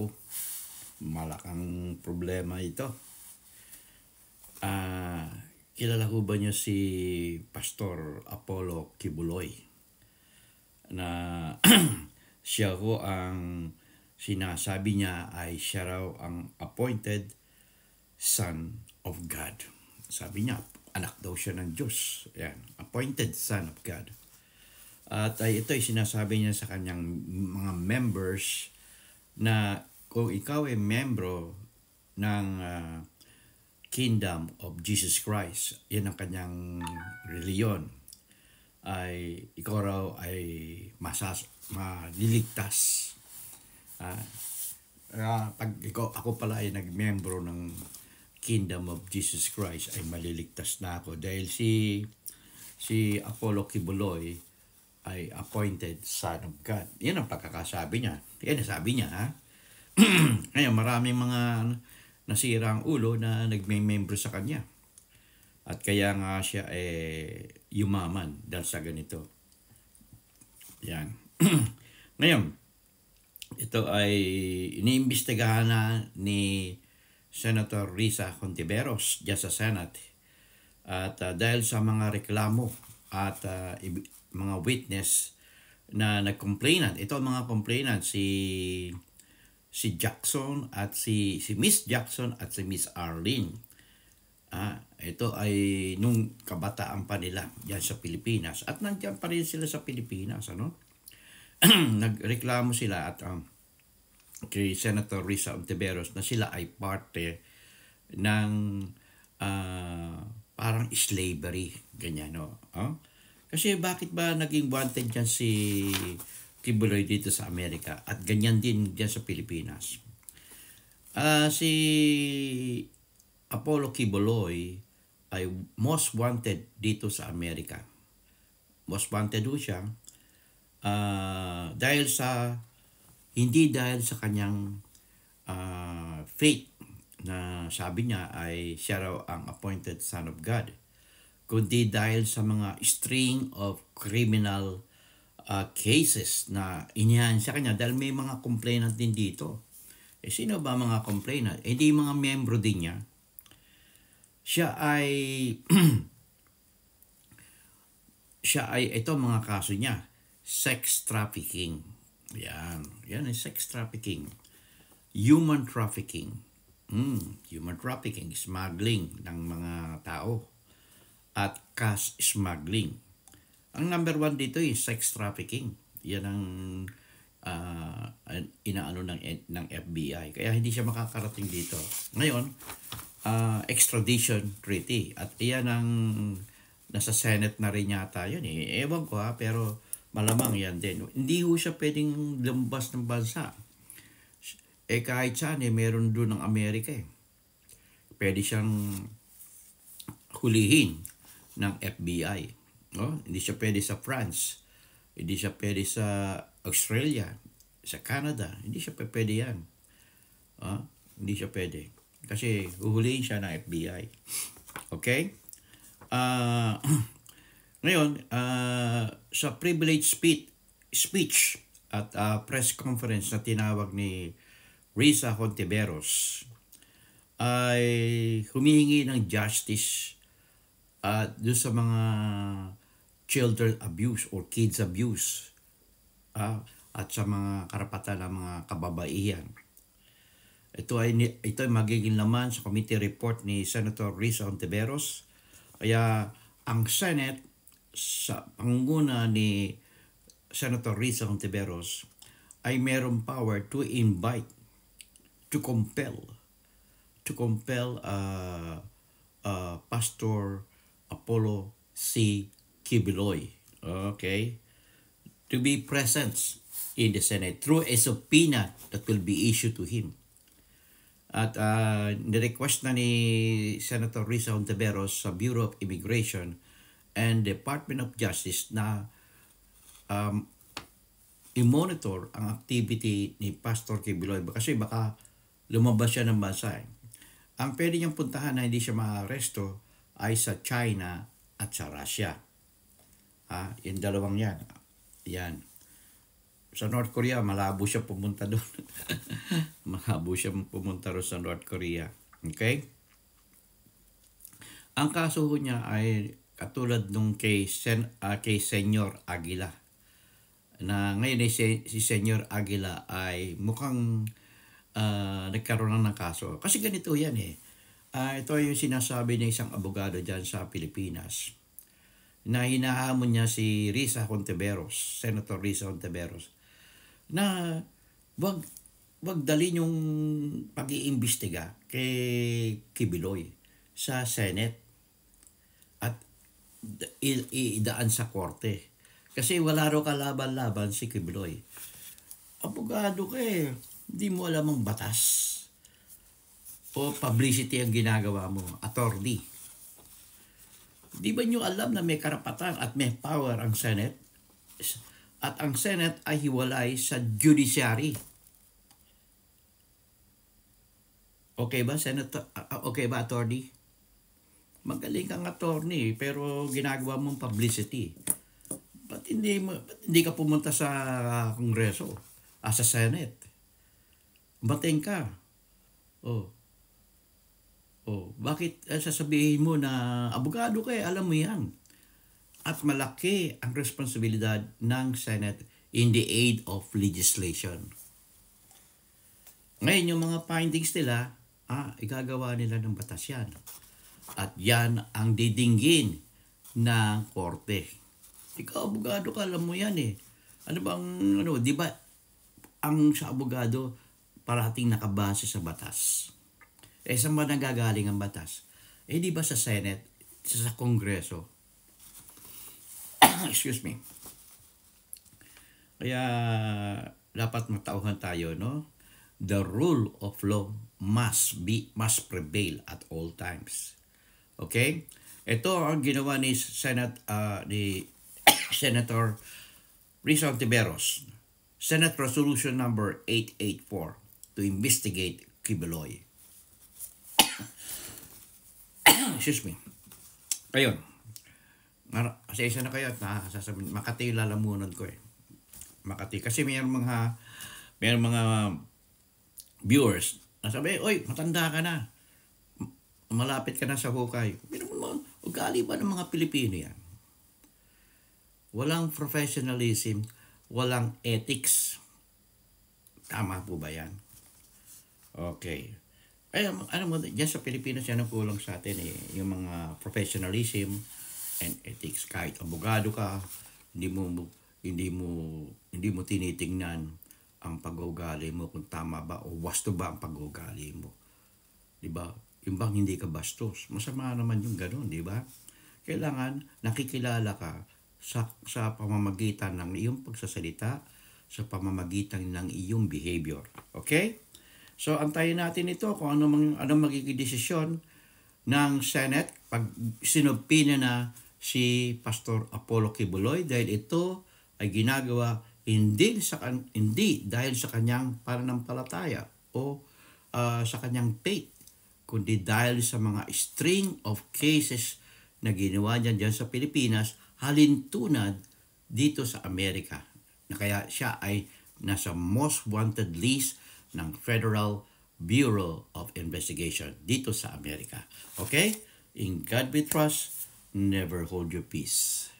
ako. Malakang problema ito. Ah, uh, kilala ho ba niyo si Pastor Apollo Kibuloy? Na siya ho ang sinasabi niya ay siya raw ang appointed son of God. Sabi niya, anak daw siya ng Diyos. Yan, appointed son of God. At ay, ito ay sinasabi niya sa kanyang mga members na kung ikaw ay membro ng uh, kingdom of Jesus Christ, yan ang kanyang reliyon, ay ikaw raw ay masas, maliligtas. Uh, uh, pag ikaw, ako pala ay nagmembro ng kingdom of Jesus Christ ay maliligtas na ako dahil si si Apollo Kibuloy ay appointed son of God. Yan ang pagkakasabi niya. Yan ang sabi niya ha. Ngayon, maraming mga ano, nasira ang ulo na nagme member sa kanya. At kaya nga siya eh, yumaman dahil sa ganito. Yan. Ngayon, ito ay iniimbestigahan na ni Senator Risa Contiveros dyan sa Senate. At uh, dahil sa mga reklamo at uh, mga witness na nag-complainant, ito ang mga complainant si si Jackson at si si Miss Jackson at si Miss Arlene. Ah, ito ay nung kabataan pa nila diyan sa Pilipinas at nandiyan pa rin sila sa Pilipinas, ano? Nagreklamo sila at um, kay Senator Risa Ontiveros na sila ay parte ng uh, parang slavery, ganyan no. Huh? Ah? Kasi bakit ba naging wanted diyan si tibuloy dito sa Amerika at ganyan din diyan sa Pilipinas. Uh, si Apollo Kibuloy ay most wanted dito sa Amerika. Most wanted do siya uh, dahil sa hindi dahil sa kanyang uh, faith na sabi niya ay siya raw ang appointed son of God kundi dahil sa mga string of criminal uh, cases na inihan sa kanya dahil may mga complainant din dito. Eh, sino ba mga complainant? Eh, di mga membro din niya. Siya ay, siya ay, ito mga kaso niya, sex trafficking. Yan, yan ay sex trafficking. Human trafficking. Mm, human trafficking, smuggling ng mga tao. At cash smuggling ang number one dito is sex trafficking. Yan ang uh, inaano ng, eh, ng FBI. Kaya hindi siya makakarating dito. Ngayon, uh, extradition treaty. At iyan ang nasa Senate na rin yata yun eh. Ewan ko ha, ah, pero malamang yan din. Hindi ho siya pwedeng lumabas ng bansa. Eh kahit saan eh, meron doon ng Amerika eh. Pwede siyang hulihin ng FBI. No? Hindi siya pwede sa France. Hindi siya pwede sa Australia. Sa Canada. Hindi siya pwede yan. No? Hindi siya pwede. Kasi huhulihin siya ng FBI. Okay? Uh, ngayon, uh, sa privilege speech, speech at uh, press conference na tinawag ni Risa Hontiveros ay humihingi ng justice at uh, doon sa mga children abuse or kids abuse ah, at sa mga karapatan ng mga kababaihan. Ito ay, ito ay magiging laman sa committee report ni Senator Risa Ontiveros. Kaya ang Senate sa panguna ni Senator Risa Ontiveros ay merong power to invite, to compel, to compel uh, uh, Pastor Apollo C. Kibiloy. Okay? To be present in the Senate through a subpoena that will be issued to him. At uh, nirequest na ni Senator Risa Ontiveros sa Bureau of Immigration and Department of Justice na um, i-monitor ang activity ni Pastor Kibiloy kasi baka lumabas siya ng bansa. Eh. Ang pwede niyang puntahan na hindi siya maaresto ay sa China at sa Russia. Ah, Yung dalawang yan. Yan. Sa North Korea, malabo siya pumunta doon. malabo siya pumunta doon sa North Korea. Okay? Ang kaso niya ay katulad nung kay, Sen, uh, kay Senyor Aguila. Na ngayon ay si, Senyor Aguila ay mukhang uh, nagkaroon na ng kaso. Kasi ganito yan eh. Uh, ito yung sinasabi ng isang abogado dyan sa Pilipinas na hinahamon niya si Risa Hontiveros, Senator Risa Hontiveros, na wag wag dali yung pag-iimbestiga kay Kibiloy sa Senate at iidaan sa korte. Kasi wala raw kalaban-laban si Kibiloy. Abogado ka eh. Hindi mo alam ang batas. O publicity ang ginagawa mo. Attorney Di ba nyo alam na may karapatan at may power ang Senate? At ang Senate ay hiwalay sa judiciary. Okay ba, Senator? Ah, ah, okay ba, attorney? Magaling kang attorney, pero ginagawa mong publicity. Ba't hindi, ba't hindi ka pumunta sa Kongreso? Ah, sa Senate? Bating ka. Oh, Oh, bakit eh, sasabihin mo na abogado ka eh, alam mo yan. At malaki ang responsibilidad ng Senate in the aid of legislation. Ngayon, yung mga findings nila, ah, igagawa nila ng batas yan. At yan ang didinggin ng korte. Ikaw, abogado ka, alam mo yan eh. Ano bang, ano, di ba, ang sa abogado parating nakabase sa batas. Eh, saan ba nanggagaling ang batas? Eh, di ba sa Senate, sa Kongreso? Excuse me. Kaya, dapat matauhan tayo, no? The rule of law must be must prevail at all times. Okay? Ito ang ginawa ni Senate uh, ni Senator Rizal Tiberos. Senate Resolution number 884 to investigate Kibeloy. excuse me. Ayun. Pasensya na kayo at nasasabihin. Makati lalamunan ko eh. Makati. Kasi may mga, may mga viewers na sabi, oy, matanda ka na. Malapit ka na sa hukay. Pero mo, ugali ba ng mga Pilipino yan? Walang professionalism, walang ethics. Tama po ba yan? Okay eh, alam mo, dyan sa Pilipinas yan ang kulang sa atin eh. Yung mga professionalism and ethics. Kahit abogado ka, hindi mo, hindi mo, hindi mo tinitingnan ang pag-uugali mo kung tama ba o wasto ba ang pag-uugali mo. Di ba? Yung bang hindi ka bastos. Masama naman yung ganoon di ba? Kailangan nakikilala ka sa, sa pamamagitan ng iyong pagsasalita, sa pamamagitan ng iyong behavior. Okay? So antayin natin ito kung ano mang anong magiging desisyon ng Senate pag sinupi na na si Pastor Apollo Kibuloy dahil ito ay ginagawa hindi sa hindi dahil sa kanyang pananampalataya o uh, sa kanyang faith kundi dahil sa mga string of cases na ginawa niya dyan sa Pilipinas halintunad dito sa Amerika na kaya siya ay nasa most wanted list ng Federal Bureau of Investigation dito sa Amerika. Okay? In God we trust, never hold your peace.